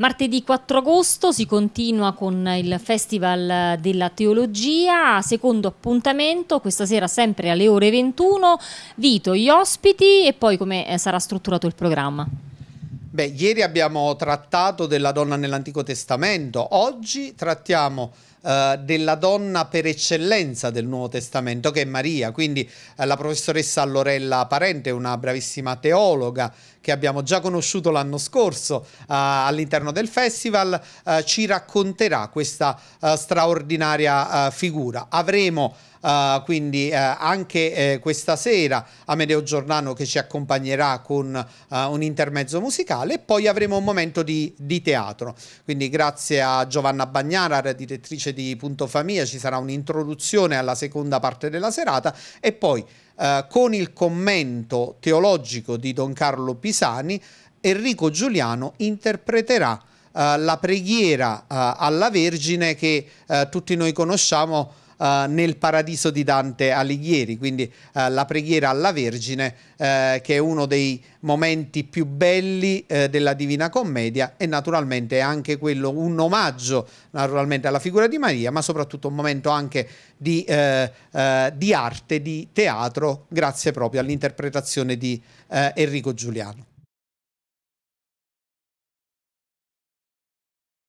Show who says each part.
Speaker 1: Martedì 4 agosto si continua con il Festival della Teologia, secondo appuntamento, questa sera sempre alle ore 21, Vito, gli ospiti e poi come eh, sarà strutturato il programma.
Speaker 2: Beh, ieri abbiamo trattato della donna nell'Antico Testamento, oggi trattiamo eh, della donna per eccellenza del Nuovo Testamento, che è Maria. Quindi eh, la professoressa Lorella Parente, una bravissima teologa che abbiamo già conosciuto l'anno scorso eh, all'interno del festival, eh, ci racconterà questa eh, straordinaria figura. Avremo Uh, quindi uh, anche uh, questa sera Amedeo Giordano che ci accompagnerà con un intermezzo musicale e poi avremo un momento di, di teatro. Quindi grazie a Giovanna Bagnara, direttrice invece di Punto Famiglia ci sarà un'introduzione alla seconda parte della serata e poi eh, con il commento teologico di Don Carlo Pisani, Enrico Giuliano interpreterà eh, la preghiera eh, alla Vergine che eh, tutti noi conosciamo eh, nel paradiso di Dante Alighieri, quindi eh, la preghiera alla Vergine, eh, che è uno dei momenti più belli eh, della Divina Commedia e naturalmente è anche quello un omaggio naturalmente alla figura di Maria, ma soprattutto un momento anche di, di arte, di teatro, grazie proprio all'interpretazione di Enrico Giuliano.